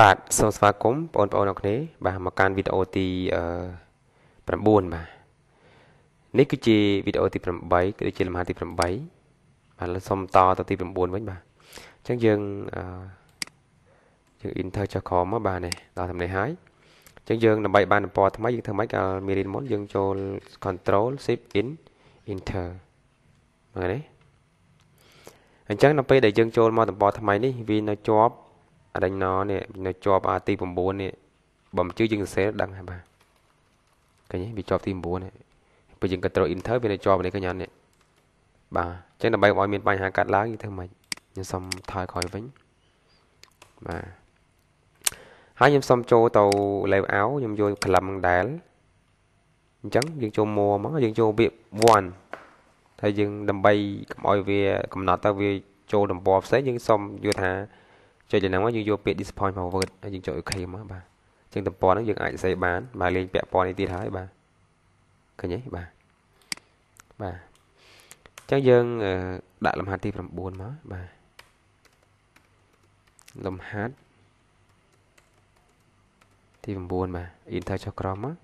បាទសូមស្វាគមន៍បងប្អូនអរគ្នាបាទមកកាន់វីដេអូទី9បាទនេះគឺជាវីដេអូទី8គឺជាលំហាទី8បាទសូមតទៅទី9វិញបាទអញ្ចឹងយើងយើង enter ចុះក្រោមមកបាទនេះដល់តាមនេះហើយអញ្ចឹងយើងដើម្បីបានពណ៌ថ្មីយើងធ្វើម៉េចកាលមានរៀនមុនយើងចូល control shift in enter ហ្នឹងនេះអញ្ចឹងដល់ពេលដែលយើងចូលមកតំបន់ថ្មីនេះវានៅជាប់អដិញណនេះនៅជាប់អាទី9នេះបំជឿយើងសរសេរដឹងហើយបាទឃើញទេវាជាប់ទី9នេះពេលយើង control enter វានៅជាប់នេះឃើញអត់នេះ បាទអញ្ចឹងដើម្បីឲ្យមានបញ្ហាកាត់ឡើងយើងធ្វើម៉េចខ្ញុំសុំថយក្រោយវិញបាទហើយខ្ញុំសុំចូលទៅ layout ខ្ញុំយកក្លឹមដែលអញ្ចឹងយើងចូលមួមកយើងចូលពាក្យ one ហើយយើង ដើម្បីកុំឲ្យវាកំណត់ទៅវា ចូលតំព័រផ្សេងយើងសុំយល់ថាចុចលើហ្នឹងមកយើងយកពាក្យ disappoint forward ហើយយើងចុច OK មកបាទជាងតំព័ន្ធហ្នឹងយើងអាចសេបានបាទលេងពាក់ព័ន្ធនេះទៀតហើយបាទឃើញទេបាទបាទអញ្ចឹងយើងដាក់លំហាត់ទី9មកបាទលំហាត់ទី9បាទ enter ចុះក្រោមមក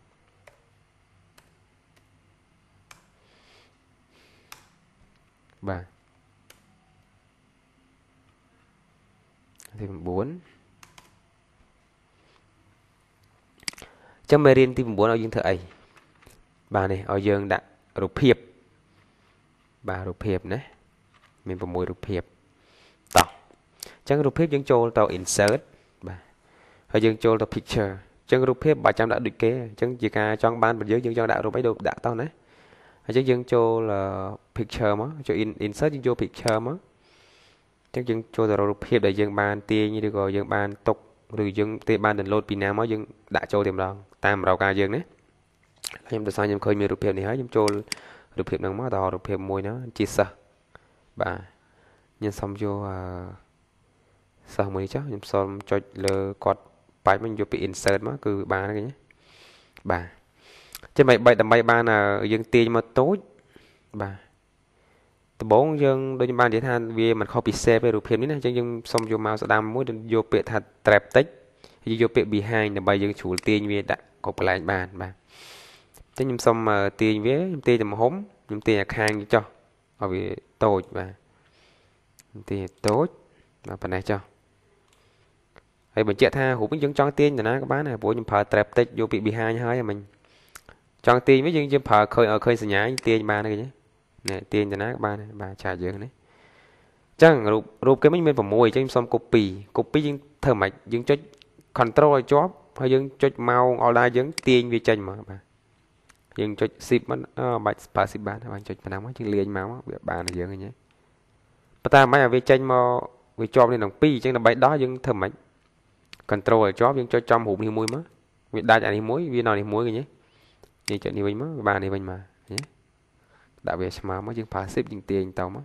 បាទ thêm 4 ចាំមេរៀនទី9ឲ្យយើងធ្វើអីបាទនេះឲ្យយើងដាក់រូបភាពបាទរូបភាពណាមាន6រូបភាពតោះអញ្ចឹងរូបភាពយើងចូលទៅ insert បាទហើយយើងចូលទៅ picture អញ្ចឹងរូបភាពបើចាំដាក់ដូចគេអញ្ចឹងជាការចង់បានរបស់យើងយើងចង់ដាក់រូបអីដូចដាក់តោះណាអញ្ចឹងយើងចូល picture មកចូល insert យើងចូល picture មកចឹងយើងចូលទៅរករូបភាពដែលយើងបានទាញឬក៏យើងបានទុកឬយើងទេបាន download ពីណាមកយើងដាក់ចូលតែម្ដងតាមរកការយើងណាខ្ញុំដូចខ្ញុំឃើញមានរូបភាពនេះហើយខ្ញុំចូលរូបភាពហ្នឹងមកដល់រូបភាពមួយណាជាសិស្សបាទខ្ញុំសុំយកអឺសិស្សមួយនេះចុះខ្ញុំសុំចុចលើគាត់បាច់មកយកពី insert មកគឺបានហ្នឹងណាបាទចឹងបីដើម្បីបានយើងទាញមកតូចបាទដំបូងយើងដូចបាននិយាយថាវាមិនខុសពី save ទេរូបភាពនេះណាអញ្ចឹងយើងសុំយកមកស្ដាំមួយយកពាក្យថា trap តិចយកយកពាក្យ behind ដើម្បីយើងជ្រួលទាញវាដាក់កុំប្លែងបានបាទតែខ្ញុំសុំទាញវាខ្ញុំទាញទំហំខ្ញុំទាញអាខាងចុះឲ្យវាតូចបាទខ្ញុំទាញតូចបាទប៉ុណ្ណេះចុះហើយបញ្ជាក់ថារូបនេះយើងចង់ទាញទៅណាក៏បានដែរព្រោះខ្ញុំប្រើ trap តិចយកពាក្យ behind ហើយមិញចង់ទាញវាយើងយើងប្រើឃើញឲ្យឃើញសញ្ញាទាញបានទេគេណែទាញទៅណាក៏បានដែរបាទឆាយើងនេះចឹងរូបរូបគេមិញមាន6អញ្ចឹងខ្ញុំសុំ copy copy យើងធ្វើមិនយើងចុច control ឲ្យជាប់ហើយយើងចុចម៉ោង order យើងទាញវាចេញមកបាទយើងចុច ship មិនអឺបាច់ passive បានបាទចុចប៉ុណ្ណឹងមកយើងលាញមកវាបានយើងហ្នឹងប៉ុន្តែមិនឲ្យវាចេញមកវាជាប់នេះនឹង2អញ្ចឹងដើម្បីដោះយើងធ្វើមិន control ឲ្យជាប់យើងចុចចំរូបនេះមួយមកវាដាច់អានេះមួយវានៅនេះមួយឃើញទេយើងចុចនេះវិញមកវាបាននេះវិញមកឃើញទេដាក់វាឆ្មើមកយើង passive យើងទាញទៅមក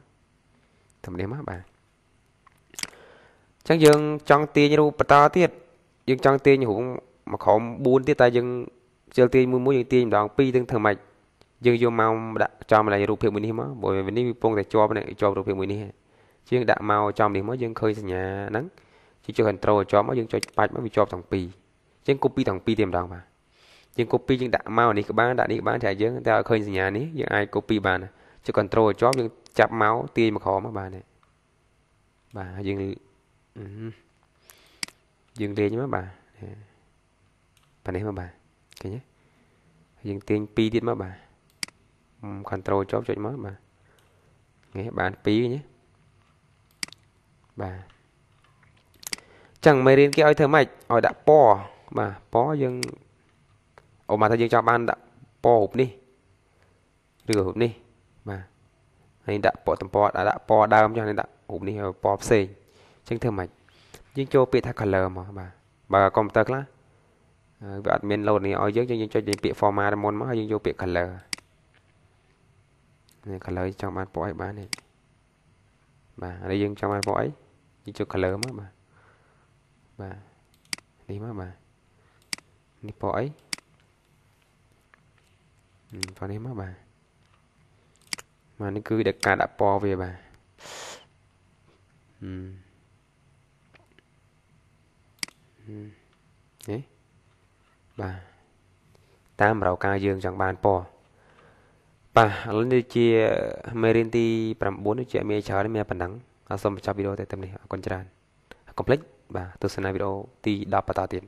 ទំនេរមកបាទអញ្ចឹងយើងចង់ទាញរូបបន្តទៀតយើងចង់ទាញរូបមកក្រុម4ទៀតតែយើងជិលទាញមួយមួយយើងទាញម្ដង2ទាំងធ្វើម៉េចយើងយកមកដាក់ចំម្លេះរូបភាពមួយនេះមកបើវានេះវាពងតែជាប់នេះជាប់រូបភាពមួយនេះជាងដាក់មកចំនេះមកយើងឃើញសញ្ញាហ្នឹងជាចុច control ជាប់មកយើងចុចបាច់មកវាជាប់ទាំងពីរជាង copy ទាំងពីរតែម្ដងបាទយើង copy យើងដាក់មកនេះក៏បានដាក់នេះក៏បានតែយើងតែឲ្យឃើញសញ្ញានេះយើងអាច copy បានចុច control ជាប់យើងចាប់មកទាញមកក្រោមបានទេបាទយើងយើងលេងមកបាទប៉ានេះមកបាទឃើញទេយើងទាញ2ទៀតមកបាទ control ជាប់ចុចមកបាទនេះបាន2ញ៉េបាទចឹងមេរៀនគេឲ្យធ្វើម៉េចឲ្យដាក់ពណ៌បាទពណ៌យើងអូមកថាយើងចង់បានដាក់ពណ៌រូបនេះឬរូបនេះបាទហើយដាក់ពណ៌តំពណ៌ដាក់ពណ៌ដើមចុះនេះដាក់រូបនេះពណ៌ផ្សេងអញ្ចឹងធ្វើម៉េចយើងចូលពាក្យថា color មកបាទបើកុំព្យូទ័រខ្លះវាអត់មាន load នេះឲ្យយើងយើងចុចពាក្យ format មុនមកហើយយើងយកពាក្យ color នេះ color ចង់បានពណ៌អីបាននេះបាទឥឡូវយើងចង់បានពណ៌អីយើងចូល color មកបាទបាទនេះមកបាទនេះពណ៌អីប៉ុណ្នេះមកបាទមកនេះគឺដែលការដាក់ពណ៌វាបាទហ៎បាទតាមរោការយើងចង់បានពណ៌បាទឥឡូវនេះជាមេរៀនទី9នេះជាមេច្រើនមានប៉ុណ្ណឹងសូមបញ្ចប់វីដេអូតែតែនេះអរគុណច្រើនកុំភ្លេចបាទទស្សនាវីដេអូទី10បន្តទៀត